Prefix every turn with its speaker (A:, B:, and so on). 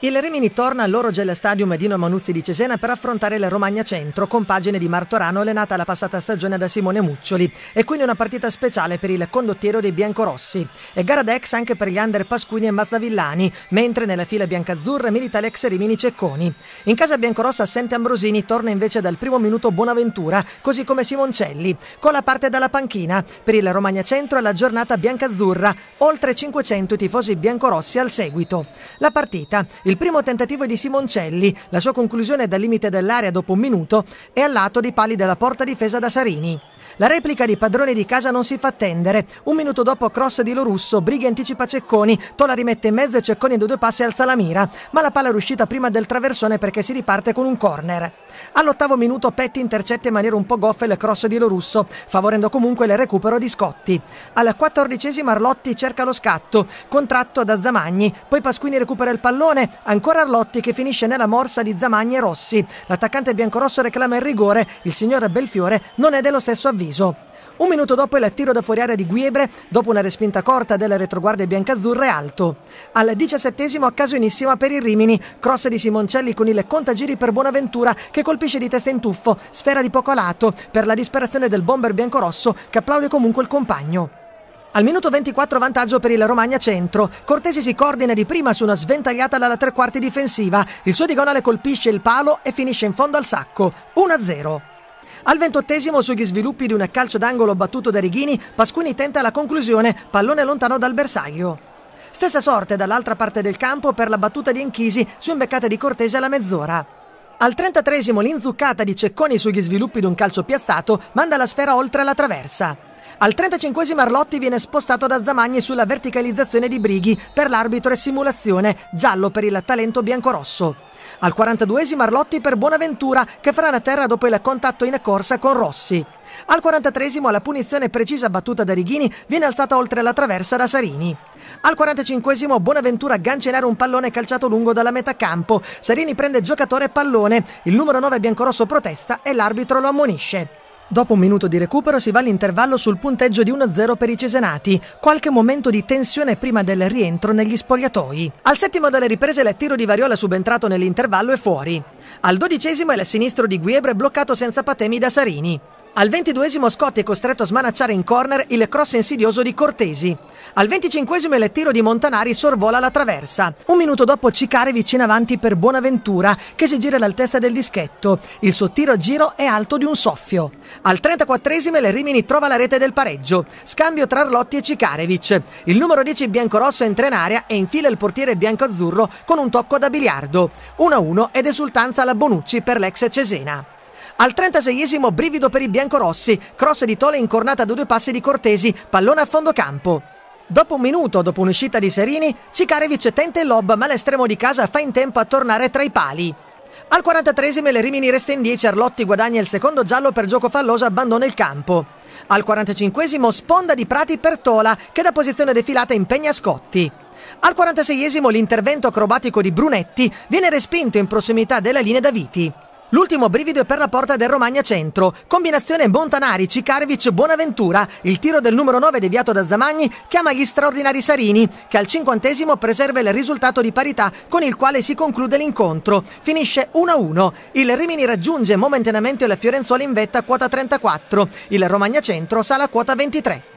A: Il Rimini torna al loro all'Orogel Stadium Dino Manuzzi di Cesena per affrontare la Romagna Centro compagine di Martorano allenata la passata stagione da Simone Muccioli e quindi una partita speciale per il condottiero dei biancorossi e gara d'ex anche per gli under Pasquini e Mazzavillani mentre nella fila biancazzurra milita l'ex Rimini Cecconi. In casa biancorossa assente Ambrosini torna invece dal primo minuto Buonaventura, così come Simoncelli con la parte dalla panchina per il Romagna Centro alla giornata biancazzurra oltre 500 tifosi biancorossi al seguito. La partita il primo tentativo è di Simoncelli, la sua conclusione dal limite dell'area dopo un minuto è al lato dei pali della porta difesa da Sarini. La replica di padrone di casa non si fa attendere. Un minuto dopo cross di Lorusso, Brighi anticipa Cecconi, Tola rimette in mezzo e Cecconi da due passi alza la mira, ma la palla è uscita prima del traversone perché si riparte con un corner. All'ottavo minuto Petti intercetta in maniera un po' goffa il cross di Lorusso, favorendo comunque il recupero di Scotti. Al quattordicesimo Arlotti cerca lo scatto, contratto da Zamagni, poi Pasquini recupera il pallone, ancora Arlotti che finisce nella morsa di Zamagni e Rossi. L'attaccante biancorosso reclama il rigore, il signor Belfiore non è dello stesso grosso avviso. Un minuto dopo il tiro da fuori area di Guiebre, dopo una respinta corta delle retroguardie biancazzurre, alto. Al diciassettesimo inissima per il Rimini, cross di Simoncelli con il contagiri per Bonaventura che colpisce di testa in tuffo, sfera di poco lato, per la disperazione del bomber biancorosso che applaude comunque il compagno. Al minuto 24 vantaggio per il Romagna centro. Cortesi si coordina di prima su una sventagliata dalla tre quarti difensiva. Il suo diagonale colpisce il palo e finisce in fondo al sacco. 1-0. Al ventottesimo sugli sviluppi di un calcio d'angolo battuto da Righini, Pasquini tenta la conclusione, pallone lontano dal bersaglio. Stessa sorte dall'altra parte del campo per la battuta di Enchisi su imbeccata di Cortese alla mezz'ora. Al 33 l'inzuccata di Cecconi sugli sviluppi di un calcio piazzato manda la sfera oltre la traversa. Al 35 Arlotti viene spostato da Zamagni sulla verticalizzazione di Brighi, per l'arbitro e simulazione, giallo per il talento biancorosso. Al 42 Arlotti per Buonaventura che farà la terra dopo il contatto in corsa con Rossi. Al 43 la punizione precisa battuta da Righini viene alzata oltre la traversa da Sarini. Al 45 Buonaventura gancenare un pallone calciato lungo dalla metà campo. Sarini prende giocatore pallone, il numero 9 biancorosso protesta e l'arbitro lo ammonisce. Dopo un minuto di recupero si va all'intervallo sul punteggio di 1-0 per i Cesenati, qualche momento di tensione prima del rientro negli spogliatoi. Al settimo delle riprese il tiro di Variola subentrato nell'intervallo è fuori. Al dodicesimo è il sinistro di Guiebre bloccato senza patemi da Sarini. Al 22 Scotti è costretto a smanacciare in corner il cross insidioso di Cortesi. Al 25 il tiro di Montanari sorvola la traversa. Un minuto dopo Cicarevic in avanti per Buonaventura che si gira l'altezza del dischetto. Il suo tiro a giro è alto di un soffio. Al 34 il Rimini trova la rete del pareggio. Scambio tra Arlotti e Cicarevic. Il numero 10 biancorosso entra in area e infila il portiere biancoazzurro con un tocco da biliardo. 1-1 ed esultanza alla Bonucci per l'ex Cesena. Al 36esimo brivido per i biancorossi, cross di Tole incornata da due passi di Cortesi, pallone a fondo campo. Dopo un minuto, dopo un'uscita di Serini, Cicarevic tenta il lob ma l'estremo di casa fa in tempo a tornare tra i pali. Al 43esimo le Rimini resta in 10, Arlotti guadagna il secondo giallo per gioco falloso abbandona il campo. Al 45esimo sponda di Prati per Tola che da posizione defilata impegna Scotti. Al 46esimo l'intervento acrobatico di Brunetti viene respinto in prossimità della linea da Viti. L'ultimo brivido è per la porta del Romagna Centro. Combinazione Montanari, Cicarvic, Bonaventura. Il tiro del numero 9 deviato da Zamagni chiama gli straordinari Sarini, che al cinquantesimo preserva il risultato di parità con il quale si conclude l'incontro. Finisce 1-1. Il Rimini raggiunge momentaneamente la Fiorenzuola in vetta a quota 34. Il Romagna Centro sala a quota 23.